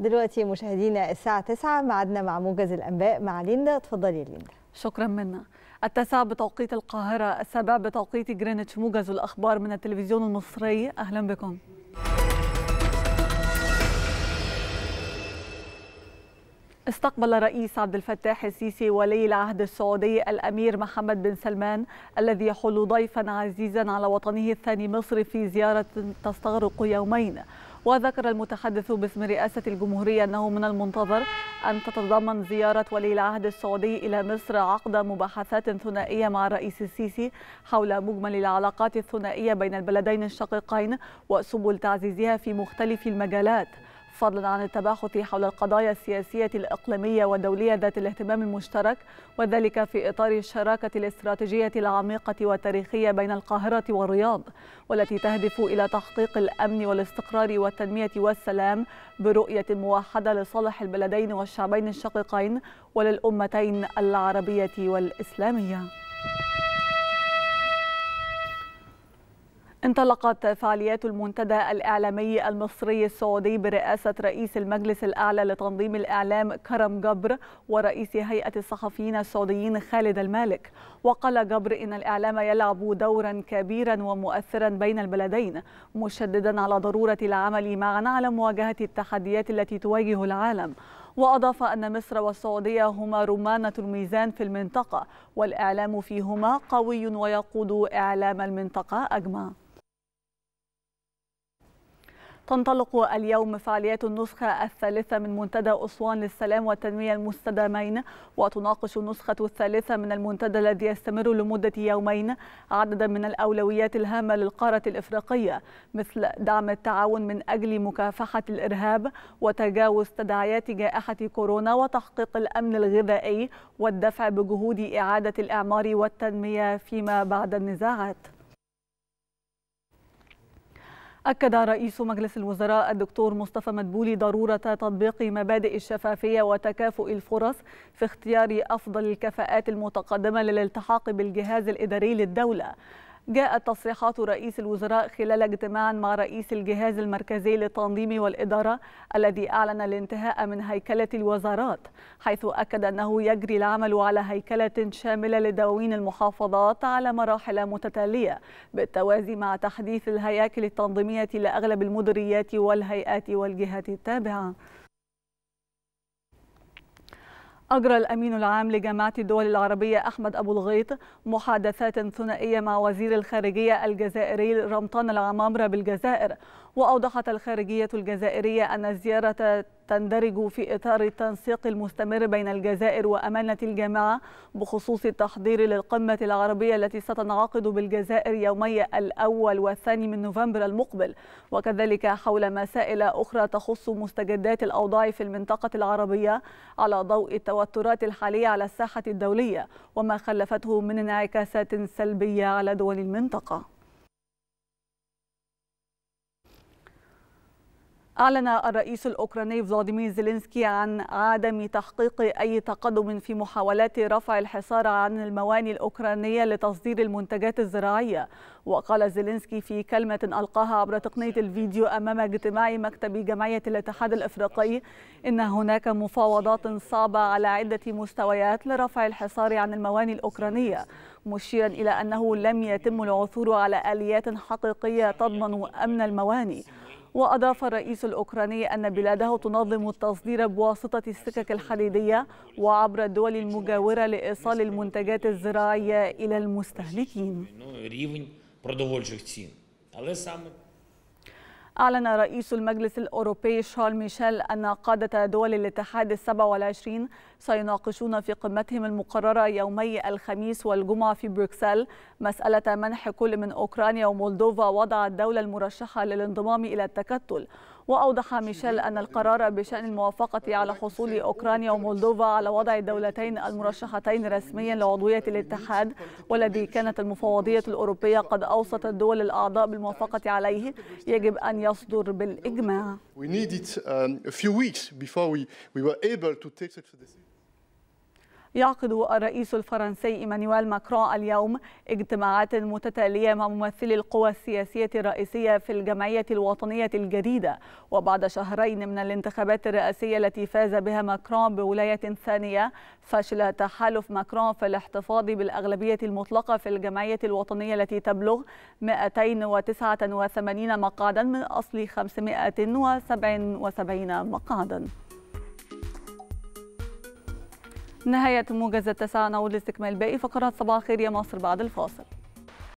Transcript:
دلوقتي مشاهدينا الساعة 9 معدنا مع موجز الأنباء مع ليندا تفضلي يا ليندا شكرا منا التاسعة بتوقيت القاهرة السابع بتوقيت جرينتش موجز الأخبار من التلفزيون المصري أهلا بكم استقبل رئيس عبد الفتاح السيسي ولي العهد السعودي الامير محمد بن سلمان الذي يحل ضيفا عزيزا على وطنه الثاني مصر في زياره تستغرق يومين وذكر المتحدث باسم رئاسة الجمهورية أنه من المنتظر أن تتضمن زيارة ولي العهد السعودي إلى مصر عقد مباحثات ثنائية مع الرئيس السيسي حول مجمل العلاقات الثنائية بين البلدين الشقيقين وسبل تعزيزها في مختلف المجالات فضلا عن التباحث حول القضايا السياسية الإقليمية والدولية ذات الاهتمام المشترك وذلك في إطار الشراكة الاستراتيجية العميقة والتاريخية بين القاهرة والرياض والتي تهدف إلى تحقيق الأمن والاستقرار والتنمية والسلام برؤية موحدة لصالح البلدين والشعبين الشقيقين وللأمتين العربية والإسلامية انطلقت فعاليات المنتدى الإعلامي المصري السعودي برئاسة رئيس المجلس الأعلى لتنظيم الإعلام كرم جبر ورئيس هيئة الصحفيين السعوديين خالد المالك وقال جبر إن الإعلام يلعب دورا كبيرا ومؤثرا بين البلدين مشددا على ضرورة العمل معا على مواجهة التحديات التي تواجه العالم وأضاف أن مصر والسعودية هما رمانة الميزان في المنطقة والإعلام فيهما قوي ويقود إعلام المنطقة أجمع تنطلق اليوم فعاليات النسخة الثالثة من منتدى أسوان للسلام والتنمية المستدامين وتناقش النسخة الثالثة من المنتدى الذي يستمر لمدة يومين عددا من الأولويات الهامة للقارة الإفريقية مثل دعم التعاون من أجل مكافحة الإرهاب وتجاوز تداعيات جائحة كورونا وتحقيق الأمن الغذائي والدفع بجهود إعادة الإعمار والتنمية فيما بعد النزاعات أكد رئيس مجلس الوزراء الدكتور مصطفى مدبولي ضرورة تطبيق مبادئ الشفافية وتكافؤ الفرص في اختيار أفضل الكفاءات المتقدمة للالتحاق بالجهاز الإداري للدولة جاءت تصريحات رئيس الوزراء خلال اجتماع مع رئيس الجهاز المركزي للتنظيم والإدارة الذي أعلن الانتهاء من هيكلة الوزارات حيث أكد أنه يجري العمل على هيكلة شاملة لدواوين المحافظات على مراحل متتالية بالتوازي مع تحديث الهياكل التنظيمية لأغلب المديريات والهيئات والجهات التابعة أجرى الأمين العام لجامعة الدول العربية أحمد أبو الغيط محادثات ثنائية مع وزير الخارجية الجزائري رمطان العمامرة بالجزائر وأوضحت الخارجية الجزائرية أن زيارة تندرج في إطار التنسيق المستمر بين الجزائر وأمانة الجامعة بخصوص التحضير للقمة العربية التي ستنعقد بالجزائر يومي الأول والثاني من نوفمبر المقبل وكذلك حول مسائل أخرى تخص مستجدات الأوضاع في المنطقة العربية على ضوء التوترات الحالية على الساحة الدولية وما خلفته من انعكاسات سلبية على دول المنطقة أعلن الرئيس الأوكراني فلاديمير زيلينسكي عن عدم تحقيق أي تقدم في محاولات رفع الحصار عن المواني الأوكرانية لتصدير المنتجات الزراعية وقال زيلينسكي في كلمة ألقاها عبر تقنية الفيديو أمام اجتماع مكتب جمعية الاتحاد الأفريقي إن هناك مفاوضات صعبة على عدة مستويات لرفع الحصار عن المواني الأوكرانية مشيرا إلى أنه لم يتم العثور على آليات حقيقية تضمن أمن المواني وأضاف الرئيس الأوكراني أن بلاده تنظم التصدير بواسطة السكك الحديدية وعبر الدول المجاورة لإيصال المنتجات الزراعية إلى المستهلكين أعلن رئيس المجلس الأوروبي شارل ميشيل أن قادة دول الاتحاد السبع والعشرين سيناقشون في قمتهم المقررة يومي الخميس والجمعة في بروكسل مسألة منح كل من أوكرانيا ومولدوفا وضع الدولة المرشحة للانضمام إلى التكتل وأوضح ميشيل أن القرار بشأن الموافقة على حصول أوكرانيا ومولدوفا على وضع الدولتين المرشحتين رسميا لعضوية الاتحاد والذي كانت المفوضية الأوروبية قد أوصت الدول الأعضاء بالموافقة عليه يجب أن يصدر بالإجماع. We needed um, a few weeks before we, we were able to take such a decision. يعقد الرئيس الفرنسي إيمانويل ماكرون اليوم اجتماعات متتالية مع ممثلي القوى السياسية الرئيسية في الجمعية الوطنية الجديدة وبعد شهرين من الانتخابات الرئاسية التي فاز بها ماكرون بولاية ثانية فشل تحالف ماكرون في الاحتفاظ بالأغلبية المطلقة في الجمعية الوطنية التي تبلغ 289 مقعدا من أصل 577 مقعدا نهاية موجز التسعة نعود لاستكمال باقي فقرات صباح خير يا مصر بعد الفاصل